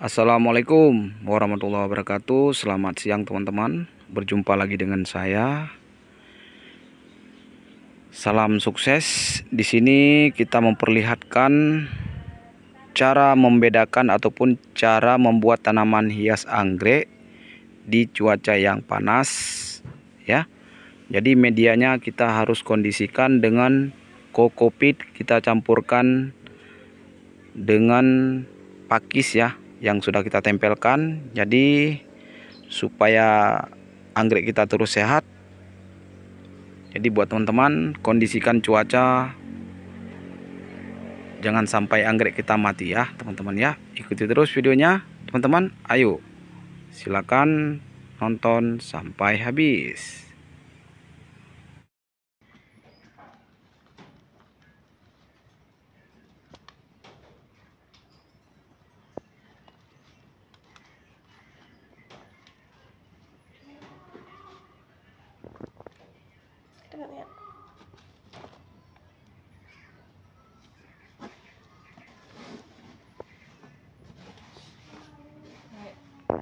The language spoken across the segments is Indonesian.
Assalamualaikum warahmatullahi wabarakatuh Selamat siang teman-teman Berjumpa lagi dengan saya Salam sukses Di sini kita memperlihatkan Cara membedakan ataupun cara membuat tanaman hias anggrek Di cuaca yang panas Ya Jadi medianya kita harus kondisikan dengan kokopit Kita campurkan dengan pakis ya yang sudah kita tempelkan jadi supaya anggrek kita terus sehat jadi buat teman-teman kondisikan cuaca jangan sampai anggrek kita mati ya teman-teman ya ikuti terus videonya teman-teman ayo silakan nonton sampai habis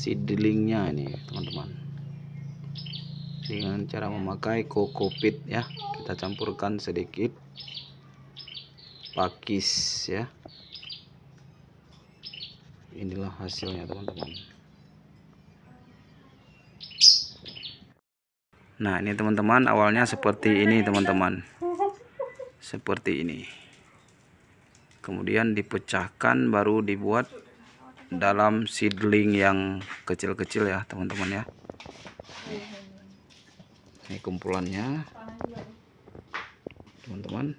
seedlingnya ini teman-teman dengan cara memakai kokopit ya kita campurkan sedikit pakis ya inilah hasilnya teman-teman nah ini teman-teman awalnya seperti ini teman-teman seperti ini kemudian dipecahkan baru dibuat dalam seedling yang kecil-kecil ya teman-teman ya ini kumpulannya teman-teman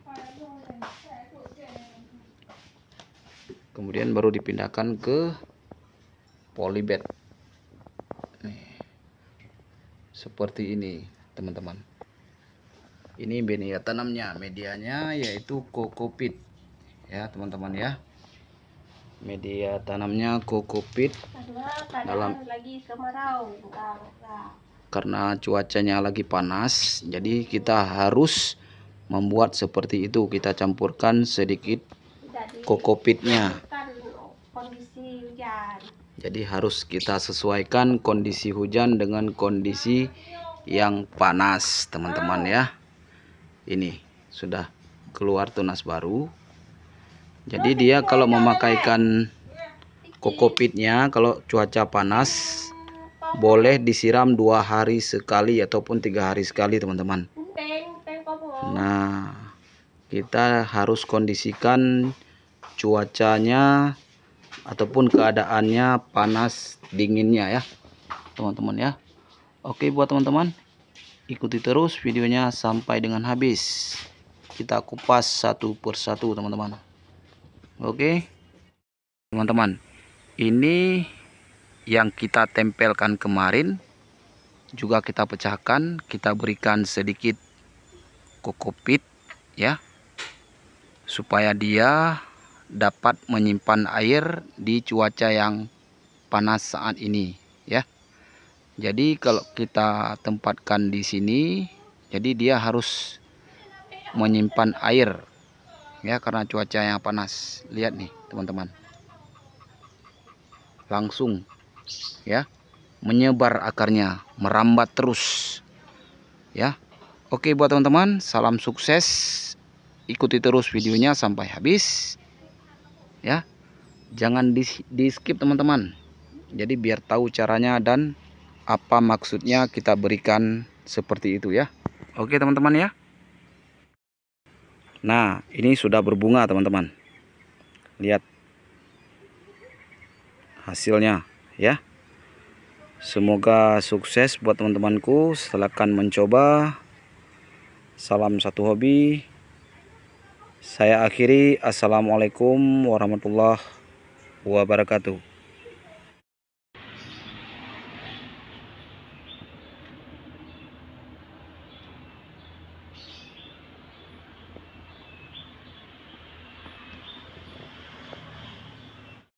kemudian baru dipindahkan ke polybed seperti ini teman-teman ini media tanamnya medianya yaitu kokopit ya teman-teman ya media tanamnya kokopit dalam lagi kemarau karena cuacanya lagi panas jadi kita harus membuat seperti itu kita campurkan sedikit kokopitnya jadi harus kita sesuaikan kondisi hujan dengan kondisi yang panas teman-teman ya ini sudah keluar tunas baru jadi dia kalau memakaikan kokopitnya kalau cuaca panas boleh disiram dua hari sekali ataupun tiga hari sekali teman-teman nah kita harus kondisikan cuacanya ataupun keadaannya panas dinginnya ya teman-teman ya oke buat teman-teman ikuti terus videonya sampai dengan habis kita kupas satu persatu teman-teman Oke. Teman-teman, ini yang kita tempelkan kemarin juga kita pecahkan, kita berikan sedikit kokopit ya. Supaya dia dapat menyimpan air di cuaca yang panas saat ini ya. Jadi kalau kita tempatkan di sini, jadi dia harus menyimpan air ya karena cuaca yang panas lihat nih teman-teman langsung ya menyebar akarnya merambat terus ya Oke buat teman-teman salam sukses ikuti terus videonya sampai habis ya jangan di, di skip teman-teman jadi biar tahu caranya dan apa maksudnya kita berikan seperti itu ya Oke teman-teman ya Nah, ini sudah berbunga, teman-teman. Lihat hasilnya, ya. Semoga sukses buat teman-temanku. Silakan mencoba. Salam satu hobi. Saya akhiri. Assalamualaikum warahmatullahi wabarakatuh.